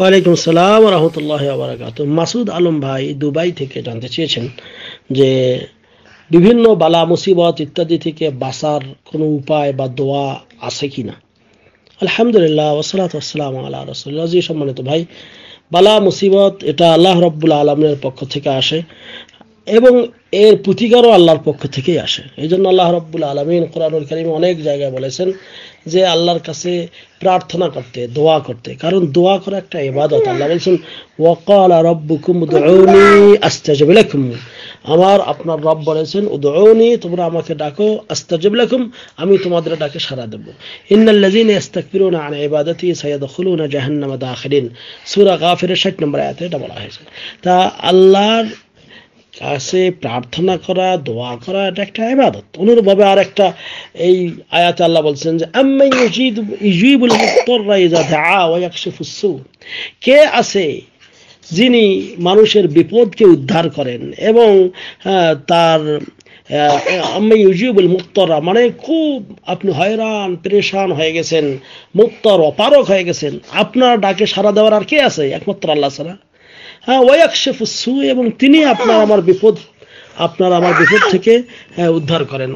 ওয়ালাইকুম সালাম রহমতুল্লাহ আবরাকাত মাসুদ আলম ভাই দুবাই থেকে জানতে চেয়েছেন যে বিভিন্ন বালা মুসিবত ইত্যাদি থেকে বাঁচার কোনো উপায় বা দোয়া আছে কি না আলহামদুলিল্লাহ ওসলাত আসসালাম আল্লাহ রসুল্লাহ সম্মানিত ভাই বালা মুসিবত এটা আল্লাহ রব্বুল আলমের পক্ষ থেকে আসে এবং এর প্রতিকারও আল্লাহর পক্ষ থেকেই আসে এই জন্য আল্লাহ রব্বুল আলমিন কোরআনুল করিম অনেক জায়গায় বলেছেন যে আল্লাহর কাছে প্রার্থনা করতে দোয়া করতে কারণ দোয়া করা একটা এবাদত আল্লাহ বলছেন ওয়াকাল রব্বুকুম যাবে লেখুম আমার আপনার রব বলেছেন উদৌনি তোমরা আমাকে ডাকো আস্তে যাবে লেখুম আমি তোমাদের ডাকে সাড়া দেবো ইন্নাল্লাযীন ইস্তাকবিরুনা আন ইবাদাতি সায়াদখুলুনা জাহান্নামা দাখিলিন সূরা গাফিরের ষাট নম্বর আয়াতে এটা বলা হয়েছে তা আল্লাহর কাছে প্রার্থনা করা দোয়া করা এটা একটা ইবাদত অনুরূপভাবে আর একটা এই আয়াত আল্লাহ বলছেন যে ইজিবুল কে আছে যিনি মানুষের বিপদকে উদ্ধার করেন এবং তার আমি ইউজিবুল মুক্তরা মানে খুব আপনি হয়রান পরেশান হয়ে গেছেন মুক্তর অপারক হয়ে গেছেন আপনার ডাকে সারা দেওয়ার আর কে আছে একমাত্র আল্লাহ ছাড়া হ্যাঁ, এবং তিনি আপনার আমার বিপদ আপনার আমার বিপদ থেকে হ্যাঁ, উদ্ধার করেন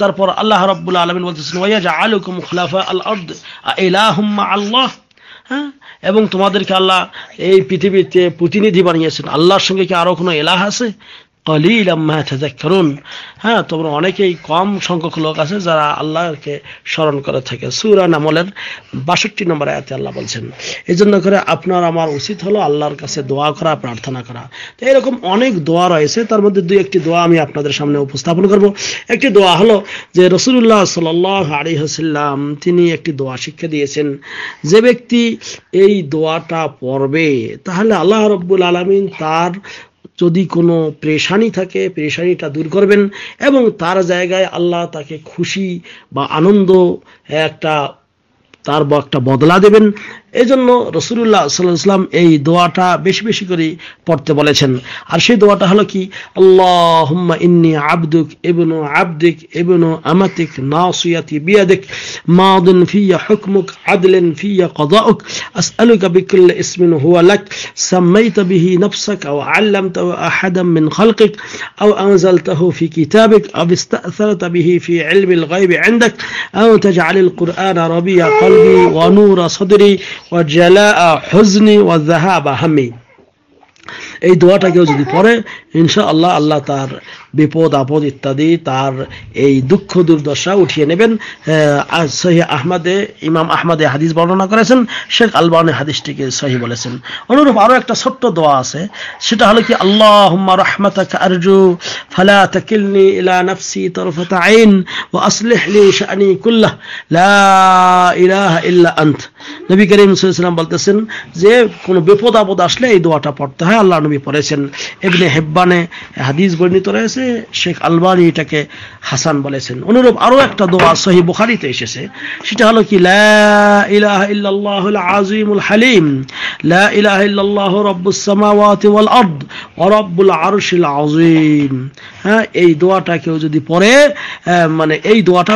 তারপর আল্লাহ রব্বুল আলমিন বলতেছেন আলুকুম আল্লাহ আল্লাহ হ্যাঁ এবং তোমাদেরকে আল্লাহ এই পৃথিবীতে প্রতিনিধি বানিয়েছেন আল্লাহর সঙ্গে কি আরও কোনো এলাহ আছে হ্যাঁ অনেকেই কম সংখ্যক লোক আছে যারা আল্লাহকে স্মরণ করে থাকে বাষট্টি নম্বর আয়াতে আল্লাহ বলছেন এই জন্য করে আপনার আমার উচিত হলো আল্লাহর কাছে দোয়া করা প্রার্থনা করা তো এরকম অনেক দোয়া রয়েছে তার মধ্যে দুই একটি দোয়া আমি আপনাদের সামনে উপস্থাপন করব একটি দোয়া হলো যে রসুল্লাহ সাল আলী হাসিল্লাম তিনি একটি দোয়া শিক্ষা দিয়েছেন যে ব্যক্তি এই দোয়াটা পড়বে তাহলে আল্লাহ রব্বুল আলমিন তার যদি কোনো পেশানি থাকে পেশানিটা দূর করবেন এবং তার জায়গায় আল্লাহ তাকে খুশি বা আনন্দ একটা তার একটা বদলা দিবেন এজন্য রসুল্লাহ সাল্লাহ ইসলাম এই দোয়াটা বেশি বেশি করে পড়তে বলেছেন আর সেই দোয়াটা হলো কি আল্লাহুম্মা ইন্নি আব্দুক ইবনু আব্দিক ইবনু আমাতিক নাসিয়াতি বিয়াদিক মাদিন ফিয়া হুকমুক আদলেন ফিয়া ক্বাদাউক আসআলুকা বিকুল ইসমিন হুয়া লাক সামাইত বিহি নাফসাক আও আল্লামতাহু আহাদাম মিন খালকিক আও আনজালতাহু ফি কিতাবিক আও ইস্তাআসারতা বিহি ফি ইলমিল গায়বি ইনদাক আও তাজআলিল কুরআন রাবিয়া قلبي ونور صدري وجلاء حزني وذهاب همي এই দোয়াটা কেউ যদি পড়ে ইনশাআল্লাহ আল্লাহ তার বিপদ আপদ ইত্যাদি তার এই দুঃখ দুর্দশা উঠিয়ে নেবেন সহি আহমদে ইমাম আহমদে হাদিস বর্ণনা করেছেন শেখ আলবানে হাদিসটিকে সহি বলেছেন অনুরূপ আরও একটা ছোট্ট দোয়া আছে সেটা হলো কি আল্লাহ রহমতাক আরজু ফালা তাকিলনি ইলা নফসি তরফত আইন ও আসলিহ শানি কুল্লাহ লা ইল্লা আন্ত নবী করিম সাল্লাম বলতেছেন যে কোন বিপদ আপদ আসলে এই দোয়াটা পড়তে হয় আল্লাহ নবী পড়েছেন এমনি হেব্বানে হাদিস বর্ণিত রয়েছে আছে শেখ আলবানি এটাকে হাসান বলেছেন অনুরূপ আরো একটা দোয়া সহি বুখারিতে এসেছে সেটা হলো কি আজিমুল হালিম আজিম হ্যাঁ এই দোয়াটা কেউ যদি পড়ে মানে এই দোয়াটা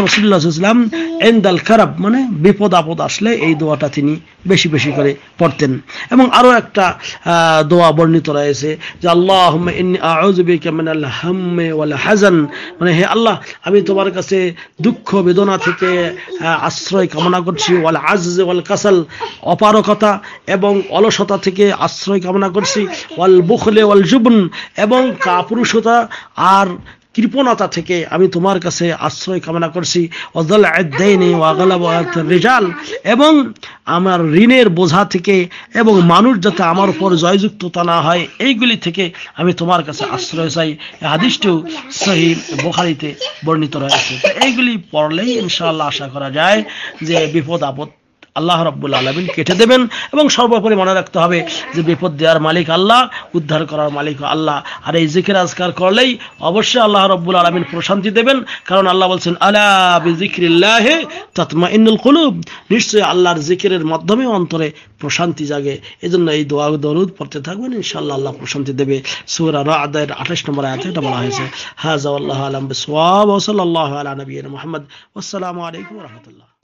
এন্দাল খারাপ মানে বিপদ আপদ আসলে এই দোয়াটা তিনি বেশি বেশি করে পড়তেন এবং আরো একটা দোয়া বর্ণিত রয়েছে যে আল্লাহ হাম ওয়ালা হাজান মানে হে আল্লাহ আমি তোমার কাছে দুঃখ বেদনা থেকে আশ্রয় কামনা করছি ওয়াল আজ ওয়াল কাসাল অপারকতা এবং অলসতা থেকে আশ্রয় কামনা করছি ওয়াল বুখলে ওয়াল জুবন এবং কাপুরুষতা আর কৃপণতা থেকে আমি তোমার কাছে আশ্রয় কামনা করছি রেজাল এবং আমার ঋণের বোঝা থেকে এবং মানুষ যাতে আমার উপর জয়যুক্ততা না হয় এইগুলি থেকে আমি তোমার কাছে আশ্রয় চাই আদিষ্টেও সেই বোহারিতে বর্ণিত রয়েছে এইগুলি পড়লেই ইনশাল্লাহ আশা করা যায় যে বিপদ আপদ আল্লাহ রব্বুল আলমিন কেটে দেবেন এবং সর্বোপরি মনে রাখতে হবে যে বিপদ দেওয়ার মালিক আল্লাহ উদ্ধার করার মালিক আল্লাহ আর এই জিকির আজকার করলেই অবশ্যই আল্লাহ রব্বুল আলমিন প্রশান্তি দেবেন কারণ আল্লাহ বলছেন আল্লাহ বিজিক্রিল্লাহে তৎমা ইন্নুল কুলুব নিশ্চয়ই আল্লাহর জিকিরের মাধ্যমে অন্তরে প্রশান্তি জাগে এজন্য এই দোয়া দরুদ পড়তে থাকবেন ইনশাল্লাহ আল্লাহ প্রশান্তি দেবে সুরা রাদের আঠাশ নম্বর আয়াতে এটা বলা হয়েছে হাজ আল্লাহ আলম সোয়াব ওসল আল্লাহ আলা নবীন মোহাম্মদ আসসালামু আলাইকুম রহমতুল্লাহ